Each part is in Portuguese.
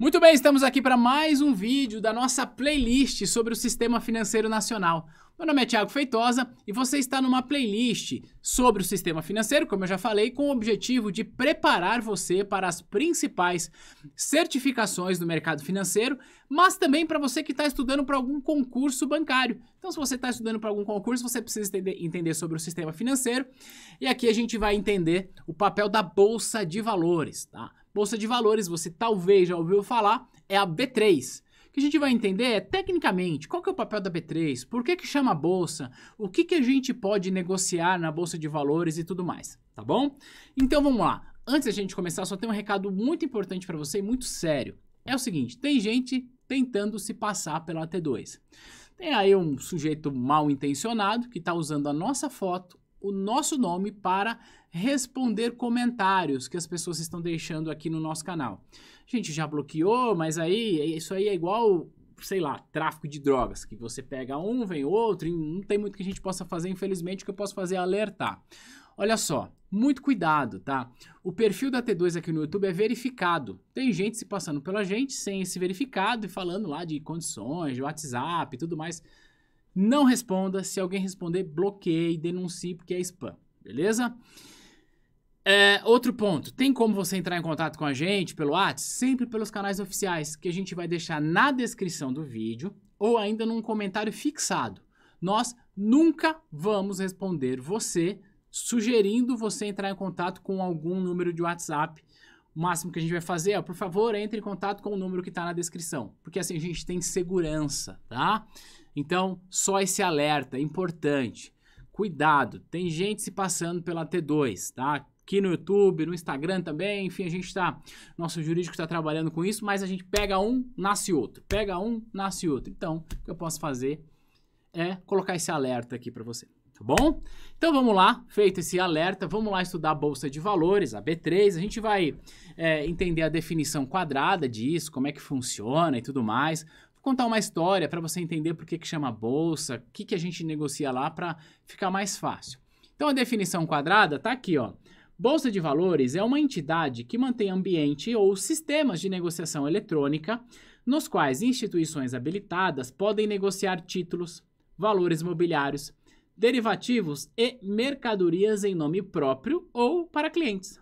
Muito bem, estamos aqui para mais um vídeo da nossa playlist sobre o Sistema Financeiro Nacional. Meu nome é Thiago Feitosa e você está numa playlist sobre o sistema financeiro, como eu já falei, com o objetivo de preparar você para as principais certificações do mercado financeiro, mas também para você que está estudando para algum concurso bancário. Então, se você está estudando para algum concurso, você precisa entender sobre o sistema financeiro e aqui a gente vai entender o papel da Bolsa de Valores, tá? bolsa de valores, você talvez já ouviu falar, é a B3. O que a gente vai entender é, tecnicamente, qual que é o papel da B3, por que, que chama bolsa, o que, que a gente pode negociar na bolsa de valores e tudo mais, tá bom? Então vamos lá. Antes da gente começar, só tem um recado muito importante para você e muito sério. É o seguinte, tem gente tentando se passar pela T2. Tem aí um sujeito mal intencionado que está usando a nossa foto, o nosso nome para responder comentários que as pessoas estão deixando aqui no nosso canal. A gente já bloqueou, mas aí isso aí é igual, sei lá, tráfico de drogas, que você pega um, vem outro, e não tem muito que a gente possa fazer, infelizmente, o que eu posso fazer é alertar. Olha só, muito cuidado, tá? O perfil da T2 aqui no YouTube é verificado. Tem gente se passando pela gente sem esse verificado e falando lá de condições, de WhatsApp e tudo mais. Não responda. Se alguém responder, bloqueie, denuncie, porque é spam, beleza? É, outro ponto, tem como você entrar em contato com a gente pelo WhatsApp? Sempre pelos canais oficiais, que a gente vai deixar na descrição do vídeo ou ainda num comentário fixado. Nós nunca vamos responder você sugerindo você entrar em contato com algum número de WhatsApp. O máximo que a gente vai fazer é, por favor, entre em contato com o número que está na descrição, porque assim a gente tem segurança, tá? Então, só esse alerta é importante. Cuidado, tem gente se passando pela T2, tá? Aqui no YouTube, no Instagram também, enfim, a gente está. Nosso jurídico está trabalhando com isso, mas a gente pega um, nasce outro. Pega um, nasce outro. Então, o que eu posso fazer é colocar esse alerta aqui para você tá bom? Então vamos lá, feito esse alerta, vamos lá estudar a Bolsa de Valores, a B3. A gente vai é, entender a definição quadrada disso, como é que funciona e tudo mais contar uma história para você entender por que, que chama bolsa, o que, que a gente negocia lá para ficar mais fácil. Então a definição quadrada está aqui, ó. Bolsa de Valores é uma entidade que mantém ambiente ou sistemas de negociação eletrônica nos quais instituições habilitadas podem negociar títulos, valores mobiliários, derivativos e mercadorias em nome próprio ou para clientes.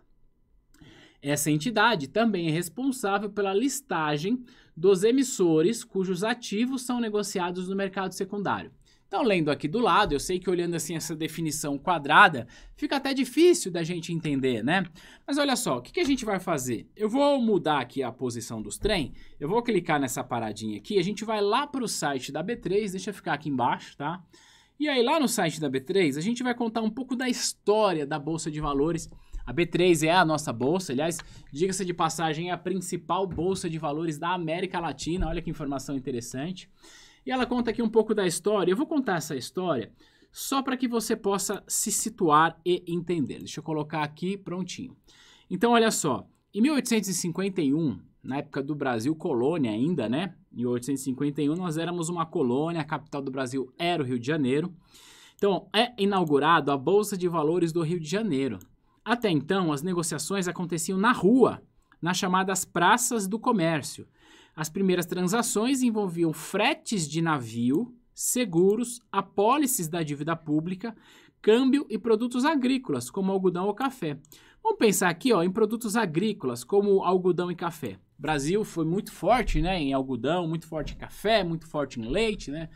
Essa entidade também é responsável pela listagem dos emissores cujos ativos são negociados no mercado secundário. Então, lendo aqui do lado, eu sei que olhando assim essa definição quadrada, fica até difícil da gente entender, né? Mas olha só, o que, que a gente vai fazer? Eu vou mudar aqui a posição dos trem, eu vou clicar nessa paradinha aqui, a gente vai lá para o site da B3, deixa eu ficar aqui embaixo, tá? E aí lá no site da B3, a gente vai contar um pouco da história da Bolsa de Valores a B3 é a nossa bolsa, aliás, diga-se de passagem, é a principal bolsa de valores da América Latina. Olha que informação interessante. E ela conta aqui um pouco da história. Eu vou contar essa história só para que você possa se situar e entender. Deixa eu colocar aqui prontinho. Então, olha só. Em 1851, na época do Brasil colônia ainda, né? Em 1851 nós éramos uma colônia, a capital do Brasil era o Rio de Janeiro. Então, é inaugurado a Bolsa de Valores do Rio de Janeiro. Até então, as negociações aconteciam na rua, nas chamadas praças do comércio. As primeiras transações envolviam fretes de navio, seguros, apólices da dívida pública, câmbio e produtos agrícolas, como algodão ou café. Vamos pensar aqui ó, em produtos agrícolas, como algodão e café. O Brasil foi muito forte né, em algodão, muito forte em café, muito forte em leite. Né?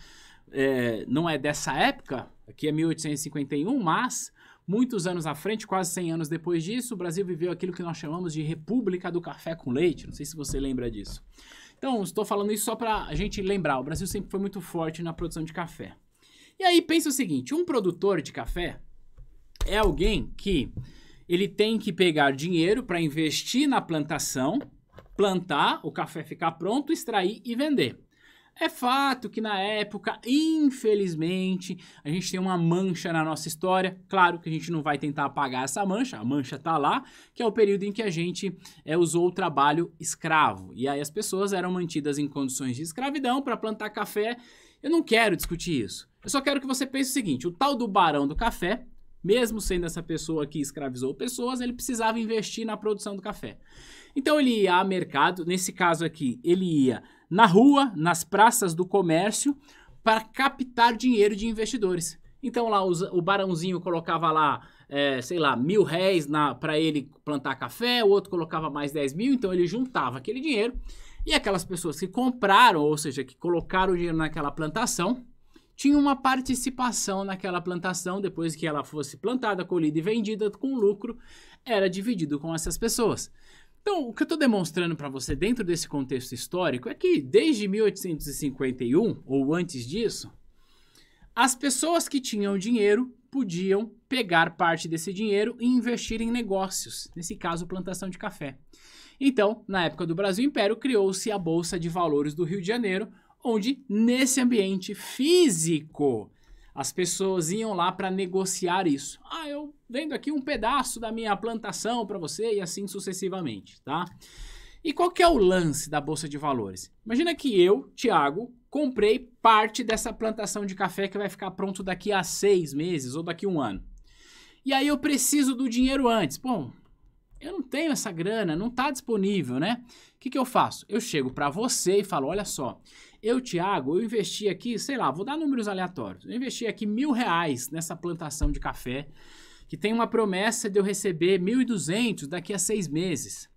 É, não é dessa época, aqui é 1851, mas Muitos anos à frente, quase 100 anos depois disso, o Brasil viveu aquilo que nós chamamos de República do Café com Leite. Não sei se você lembra disso. Então, estou falando isso só para a gente lembrar. O Brasil sempre foi muito forte na produção de café. E aí, pensa o seguinte, um produtor de café é alguém que ele tem que pegar dinheiro para investir na plantação, plantar, o café ficar pronto, extrair e vender. É fato que na época, infelizmente, a gente tem uma mancha na nossa história. Claro que a gente não vai tentar apagar essa mancha, a mancha tá lá, que é o período em que a gente é, usou o trabalho escravo. E aí as pessoas eram mantidas em condições de escravidão para plantar café. Eu não quero discutir isso. Eu só quero que você pense o seguinte: o tal do Barão do Café mesmo sendo essa pessoa que escravizou pessoas, ele precisava investir na produção do café. Então ele ia a mercado, nesse caso aqui, ele ia na rua, nas praças do comércio, para captar dinheiro de investidores. Então lá os, o barãozinho colocava lá, é, sei lá, mil réis para ele plantar café, o outro colocava mais 10 mil, então ele juntava aquele dinheiro. E aquelas pessoas que compraram, ou seja, que colocaram o dinheiro naquela plantação, tinha uma participação naquela plantação depois que ela fosse plantada, colhida e vendida com lucro, era dividido com essas pessoas. Então, o que eu estou demonstrando para você dentro desse contexto histórico é que desde 1851 ou antes disso, as pessoas que tinham dinheiro podiam pegar parte desse dinheiro e investir em negócios, nesse caso, plantação de café. Então, na época do Brasil Império, criou-se a Bolsa de Valores do Rio de Janeiro, onde nesse ambiente físico as pessoas iam lá para negociar isso. Ah, eu vendo aqui um pedaço da minha plantação para você e assim sucessivamente, tá? E qual que é o lance da bolsa de valores? Imagina que eu, Thiago, comprei parte dessa plantação de café que vai ficar pronto daqui a seis meses ou daqui a um ano. E aí eu preciso do dinheiro antes. Bom, eu não tenho essa grana, não está disponível, né? O que, que eu faço? Eu chego para você e falo: olha só, eu, Tiago, eu investi aqui, sei lá, vou dar números aleatórios. Eu investi aqui mil reais nessa plantação de café, que tem uma promessa de eu receber 1.200 daqui a seis meses.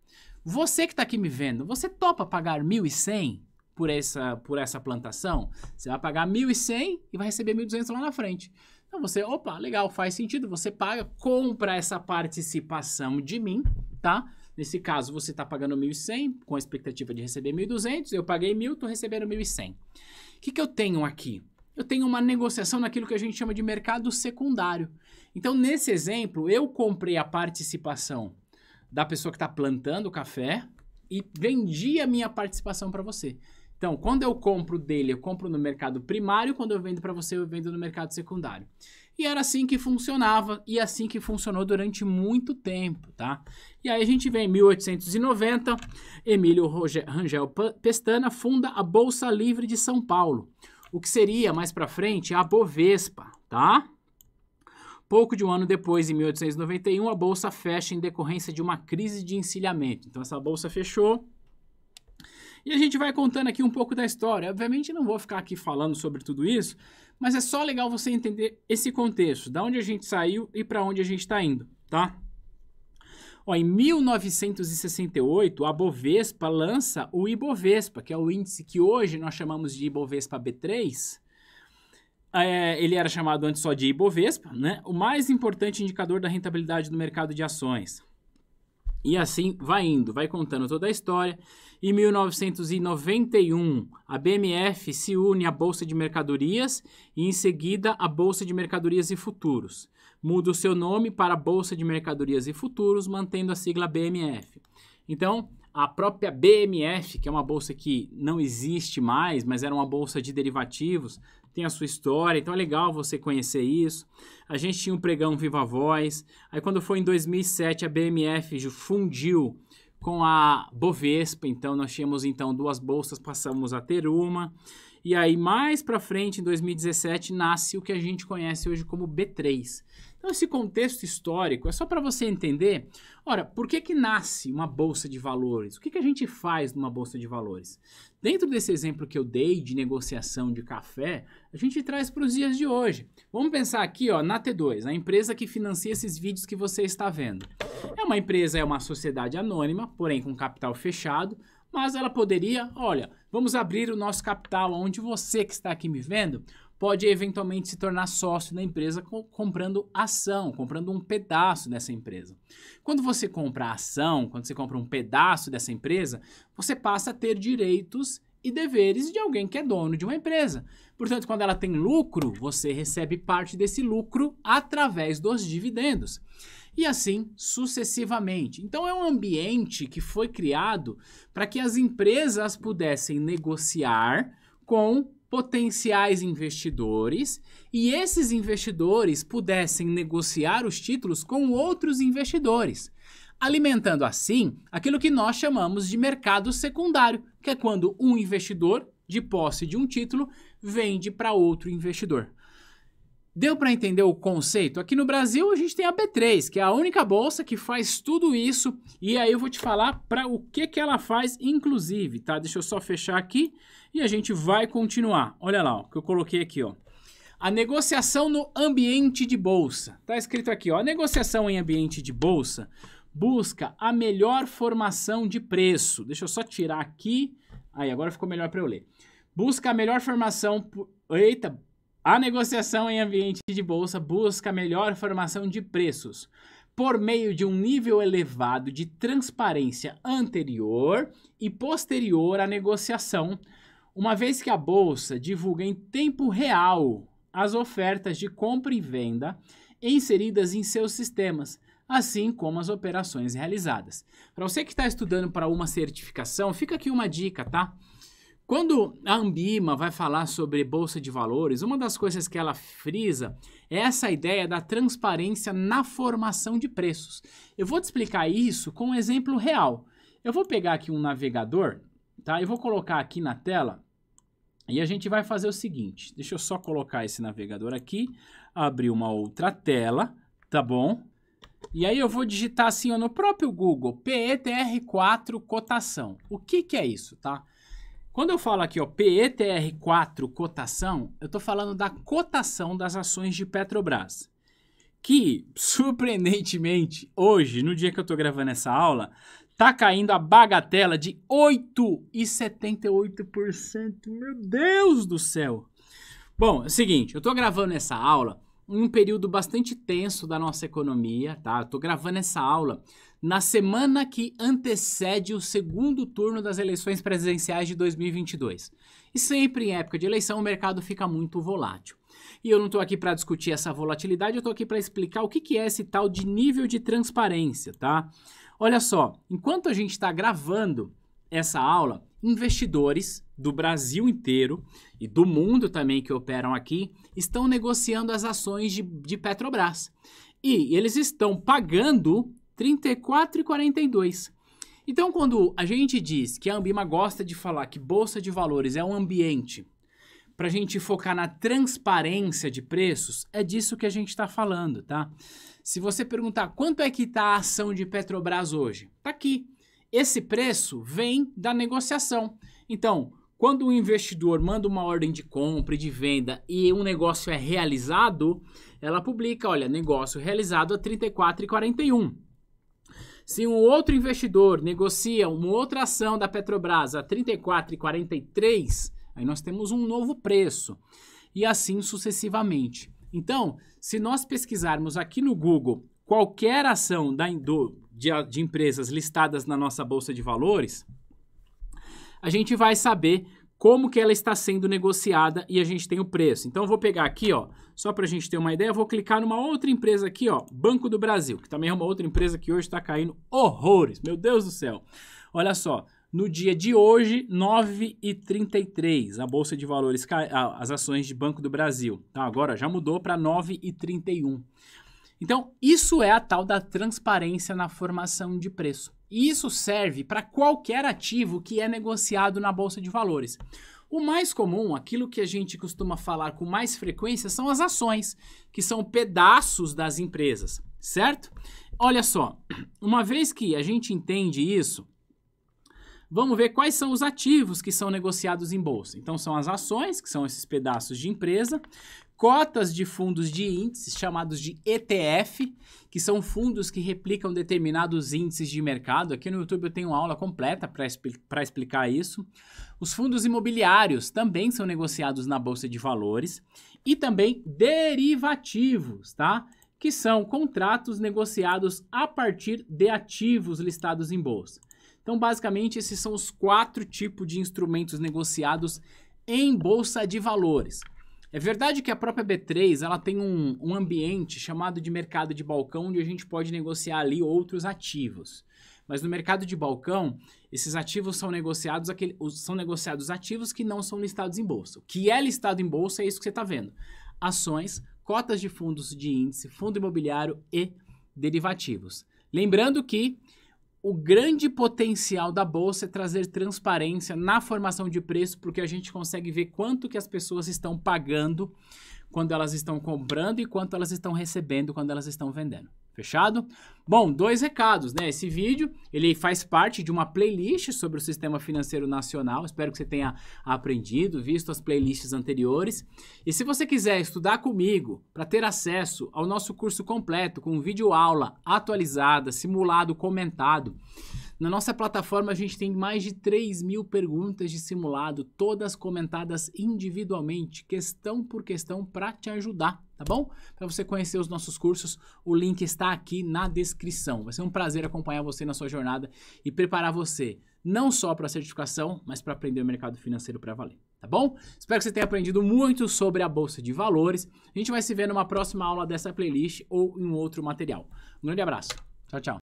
Você que está aqui me vendo, você topa pagar 1.100 por essa, por essa plantação? Você vai pagar 1.100 e vai receber 1.200 lá na frente. Então você, opa, legal, faz sentido, você paga, compra essa participação de mim, tá? Nesse caso, você está pagando 1.100 com a expectativa de receber 1.200, eu paguei 1.000, estou recebendo 1.100. O que, que eu tenho aqui? Eu tenho uma negociação naquilo que a gente chama de mercado secundário. Então, nesse exemplo, eu comprei a participação da pessoa que está plantando o café e vendi a minha participação para você. Então, quando eu compro dele, eu compro no mercado primário, quando eu vendo para você, eu vendo no mercado secundário. E era assim que funcionava e assim que funcionou durante muito tempo, tá? E aí a gente vem em 1890, Emílio Rangel Pestana funda a Bolsa Livre de São Paulo, o que seria mais para frente a Bovespa, tá? Pouco de um ano depois, em 1891, a bolsa fecha em decorrência de uma crise de encilhamento. Então essa bolsa fechou. E a gente vai contando aqui um pouco da história. Obviamente não vou ficar aqui falando sobre tudo isso, mas é só legal você entender esse contexto, da onde a gente saiu e para onde a gente está indo, tá? Ó, em 1968, a Bovespa lança o Ibovespa, que é o índice que hoje nós chamamos de Ibovespa B3. É, ele era chamado antes só de Ibovespa, né? o mais importante indicador da rentabilidade do mercado de ações. E assim vai indo, vai contando toda a história. Em 1991, a BMF se une à Bolsa de Mercadorias e, em seguida, à Bolsa de Mercadorias e Futuros. Muda o seu nome para Bolsa de Mercadorias e Futuros, mantendo a sigla BMF. Então, a própria BMF, que é uma bolsa que não existe mais, mas era uma bolsa de derivativos, tem a sua história, então é legal você conhecer isso. A gente tinha um pregão Viva Voz, aí quando foi em 2007 a BMF fundiu com a Bovespa, então nós tínhamos então duas bolsas, passamos a ter uma. E aí mais para frente, em 2017, nasce o que a gente conhece hoje como B3. Então, esse contexto histórico é só para você entender, ora, por que, que nasce uma bolsa de valores? O que, que a gente faz numa bolsa de valores? Dentro desse exemplo que eu dei de negociação de café, a gente traz para os dias de hoje. Vamos pensar aqui ó, na T2, a empresa que financia esses vídeos que você está vendo. É uma empresa, é uma sociedade anônima, porém com capital fechado, mas ela poderia, olha, vamos abrir o nosso capital onde você que está aqui me vendo pode eventualmente se tornar sócio da empresa comprando ação, comprando um pedaço dessa empresa. Quando você compra ação, quando você compra um pedaço dessa empresa, você passa a ter direitos e deveres de alguém que é dono de uma empresa. Portanto, quando ela tem lucro, você recebe parte desse lucro através dos dividendos. E assim sucessivamente. Então, é um ambiente que foi criado para que as empresas pudessem negociar com potenciais investidores e esses investidores pudessem negociar os títulos com outros investidores, alimentando assim aquilo que nós chamamos de mercado secundário, que é quando um investidor de posse de um título vende para outro investidor. Deu para entender o conceito? Aqui no Brasil a gente tem a B3, que é a única bolsa que faz tudo isso, e aí eu vou te falar para o que que ela faz inclusive, tá? Deixa eu só fechar aqui e a gente vai continuar. Olha lá, o que eu coloquei aqui, ó. A negociação no ambiente de bolsa. Tá escrito aqui, ó, a negociação em ambiente de bolsa busca a melhor formação de preço. Deixa eu só tirar aqui. Aí, agora ficou melhor para eu ler. Busca a melhor formação, eita, a negociação em ambiente de bolsa busca melhor formação de preços por meio de um nível elevado de transparência anterior e posterior à negociação, uma vez que a bolsa divulga em tempo real as ofertas de compra e venda inseridas em seus sistemas, assim como as operações realizadas. Para você que está estudando para uma certificação, fica aqui uma dica, tá? Quando a Ambima vai falar sobre bolsa de valores, uma das coisas que ela frisa é essa ideia da transparência na formação de preços. Eu vou te explicar isso com um exemplo real. Eu vou pegar aqui um navegador, tá? Eu vou colocar aqui na tela e a gente vai fazer o seguinte. Deixa eu só colocar esse navegador aqui, abrir uma outra tela, tá bom? E aí eu vou digitar assim ó, no próprio Google, PETR4 cotação. O que que é isso, tá? Quando eu falo aqui, ó, PETR4 cotação, eu estou falando da cotação das ações de Petrobras. Que, surpreendentemente, hoje, no dia que eu estou gravando essa aula, tá caindo a bagatela de 8,78%. Meu Deus do céu! Bom, é o seguinte, eu estou gravando essa aula um período bastante tenso da nossa economia, tá? Eu tô gravando essa aula na semana que antecede o segundo turno das eleições presidenciais de 2022. E sempre em época de eleição o mercado fica muito volátil. E eu não estou aqui para discutir essa volatilidade, eu estou aqui para explicar o que, que é esse tal de nível de transparência, tá? Olha só, enquanto a gente está gravando essa aula, investidores do Brasil inteiro e do mundo também que operam aqui estão negociando as ações de, de Petrobras. E eles estão pagando R$ 34,42. Então, quando a gente diz que a Ambima gosta de falar que bolsa de valores é um ambiente para a gente focar na transparência de preços, é disso que a gente está falando, tá? Se você perguntar quanto é que está a ação de Petrobras hoje, tá aqui, esse preço vem da negociação. Então, quando o investidor manda uma ordem de compra e de venda e um negócio é realizado, ela publica, olha, negócio realizado a 34,41. Se um outro investidor negocia uma outra ação da Petrobras a R$ 34,43, aí nós temos um novo preço. E assim sucessivamente. Então, se nós pesquisarmos aqui no Google qualquer ação da, do, de, de empresas listadas na nossa bolsa de valores, a gente vai saber como que ela está sendo negociada e a gente tem o preço. Então eu vou pegar aqui, ó, só para a gente ter uma ideia, eu vou clicar numa outra empresa aqui, ó, Banco do Brasil, que também é uma outra empresa que hoje está caindo horrores, meu Deus do céu. Olha só, no dia de hoje, 9,33, a bolsa de valores, as ações de Banco do Brasil. Tá, agora já mudou para 9,31. Então, isso é a tal da transparência na formação de preço. E isso serve para qualquer ativo que é negociado na bolsa de valores. O mais comum, aquilo que a gente costuma falar com mais frequência, são as ações, que são pedaços das empresas, certo? Olha só, uma vez que a gente entende isso, vamos ver quais são os ativos que são negociados em bolsa. Então, são as ações, que são esses pedaços de empresa, cotas de fundos de índices, chamados de ETF, que são fundos que replicam determinados índices de mercado. Aqui no YouTube eu tenho uma aula completa para explicar isso. Os fundos imobiliários também são negociados na Bolsa de Valores. E também derivativos, tá? Que são contratos negociados a partir de ativos listados em bolsa. Então, basicamente, esses são os quatro tipos de instrumentos negociados em bolsa de valores. É verdade que a própria B3 ela tem um, um ambiente chamado de mercado de balcão, onde a gente pode negociar ali outros ativos. Mas no mercado de balcão, esses ativos são negociados, aquele, são negociados ativos que não são listados em bolsa. O que é listado em bolsa é isso que você está vendo: ações, cotas de fundos de índice, fundo imobiliário e derivativos. Lembrando que o grande potencial da bolsa é trazer transparência na formação de preço, porque a gente consegue ver quanto que as pessoas estão pagando quando elas estão comprando e quanto elas estão recebendo quando elas estão vendendo. Fechado? Bom, dois recados, né? Esse vídeo, ele faz parte de uma playlist sobre o sistema financeiro nacional. Espero que você tenha aprendido, visto as playlists anteriores. E se você quiser estudar comigo para ter acesso ao nosso curso completo com vídeo aula atualizada, simulado, comentado, na nossa plataforma a gente tem mais de 3 mil perguntas de simulado, todas comentadas individualmente, questão por questão, para te ajudar tá bom? Para você conhecer os nossos cursos, o link está aqui na descrição. Vai ser um prazer acompanhar você na sua jornada e preparar você não só para a certificação, mas para aprender o mercado financeiro para valer, tá bom? Espero que você tenha aprendido muito sobre a bolsa de valores. A gente vai se ver numa próxima aula dessa playlist ou em outro material. Um grande abraço. Tchau, tchau.